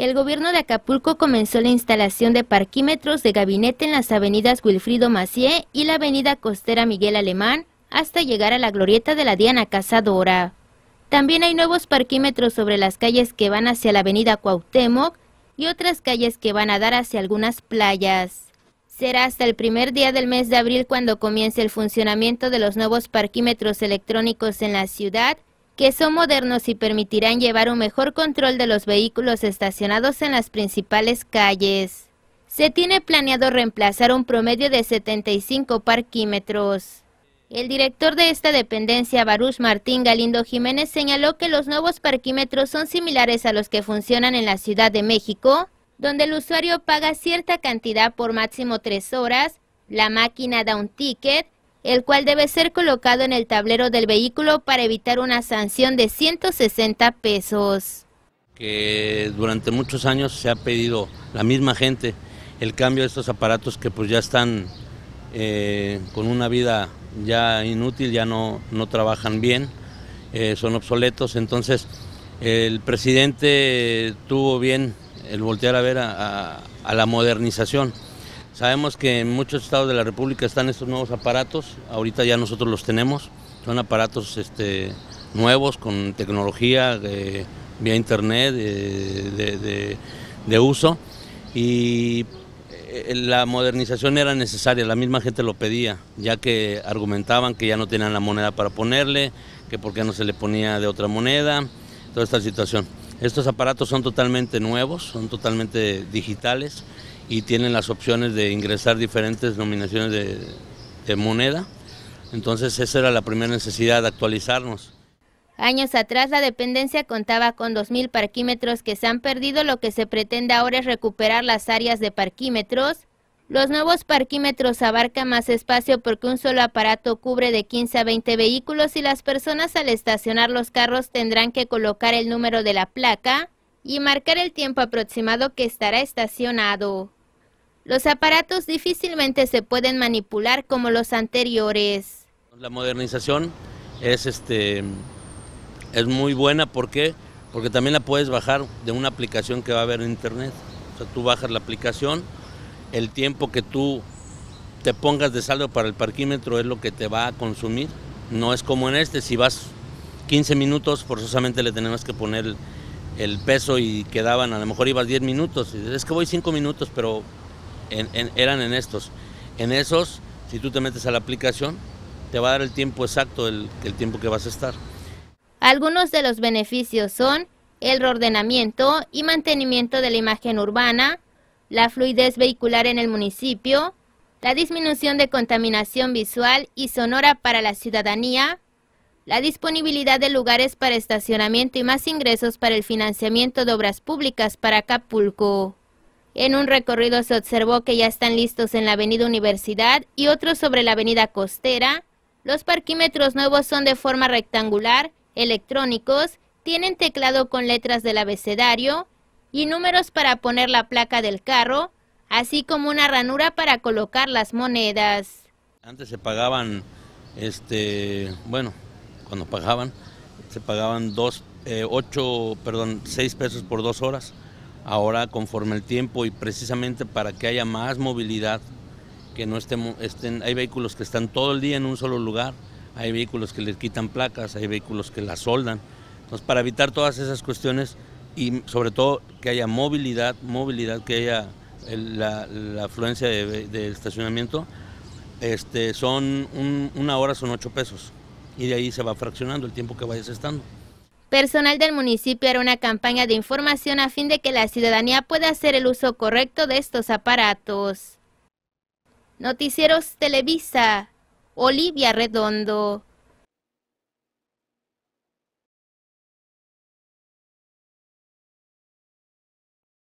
el gobierno de Acapulco comenzó la instalación de parquímetros de gabinete en las avenidas Wilfrido Macié y la avenida costera Miguel Alemán hasta llegar a la glorieta de la Diana Cazadora. También hay nuevos parquímetros sobre las calles que van hacia la avenida Cuauhtémoc y otras calles que van a dar hacia algunas playas. Será hasta el primer día del mes de abril cuando comience el funcionamiento de los nuevos parquímetros electrónicos en la ciudad que son modernos y permitirán llevar un mejor control de los vehículos estacionados en las principales calles. Se tiene planeado reemplazar un promedio de 75 parquímetros. El director de esta dependencia, Barús Martín Galindo Jiménez, señaló que los nuevos parquímetros son similares a los que funcionan en la Ciudad de México, donde el usuario paga cierta cantidad por máximo tres horas, la máquina da un ticket el cual debe ser colocado en el tablero del vehículo para evitar una sanción de 160 pesos. Que durante muchos años se ha pedido la misma gente el cambio de estos aparatos que pues ya están eh, con una vida ya inútil, ya no, no trabajan bien, eh, son obsoletos. Entonces el presidente tuvo bien el voltear a ver a la modernización. Sabemos que en muchos estados de la República están estos nuevos aparatos, ahorita ya nosotros los tenemos, son aparatos este, nuevos con tecnología de, vía internet de, de, uso y eh, la modernización era necesaria, la misma gente lo pedía, ya que argumentaban que ya no tenían la moneda para ponerle, que por qué no se le ponía de otra moneda, toda esta situación. Estos aparatos son totalmente nuevos, son totalmente digitales y tienen las opciones de ingresar diferentes nominaciones de, moneda. Entonces esa era la primera necesidad de actualizarnos. Años atrás la dependencia contaba con 2.000 parquímetros que se han perdido, lo que se pretende ahora es recuperar las áreas de parquímetros los nuevos parquímetros abarcan más espacio porque un solo aparato cubre de 15 a 20 vehículos y las personas al estacionar los carros tendrán que colocar el número de la placa y marcar el tiempo aproximado que estará estacionado. Los aparatos difícilmente se pueden manipular como los anteriores. La modernización es, este, es muy buena porque porque también la puedes bajar de una aplicación que va a haber en internet. O sea, tú bajas la aplicación el tiempo que tú te pongas de saldo para el parquímetro es lo que te va a consumir. No es como en este, si vas 15 minutos, forzosamente le tenemos que poner el, peso y quedaban, a lo mejor ibas 10 minutos. Es que voy 5 minutos, pero eran en estos. En esos, si tú te metes a la aplicación, te va a dar el tiempo exacto, el tiempo que vas a estar. Algunos de los beneficios son el reordenamiento y mantenimiento de la imagen urbana, la fluidez vehicular en el municipio, la disminución de contaminación visual y sonora para la ciudadanía, la disponibilidad de lugares para estacionamiento y más ingresos para el financiamiento de obras públicas para Acapulco. En un recorrido se observó que ya están listos en la avenida Universidad y otros sobre la avenida Costera. Los parquímetros nuevos son de forma rectangular, electrónicos, tienen teclado con letras del abecedario y números para poner la placa del carro, así como una ranura para colocar las monedas. Antes se pagaban, este, bueno, cuando pagaban, se pagaban dos, eh, perdón, seis pesos por dos horas. Ahora, conforme el tiempo y precisamente para que haya más movilidad, que no estén, hay vehículos que están todo el día en un solo lugar, hay vehículos que les quitan placas, hay vehículos que las soldan. Entonces, para evitar todas esas cuestiones, y sobre todo que haya movilidad, movilidad, que haya la, afluencia de, estacionamiento, este, son una hora son ocho pesos y de ahí se va fraccionando el tiempo que vayas estando. Personal del municipio hará una campaña de información a fin de que la ciudadanía pueda hacer el uso correcto de estos aparatos. Noticieros Televisa, Olivia Redondo.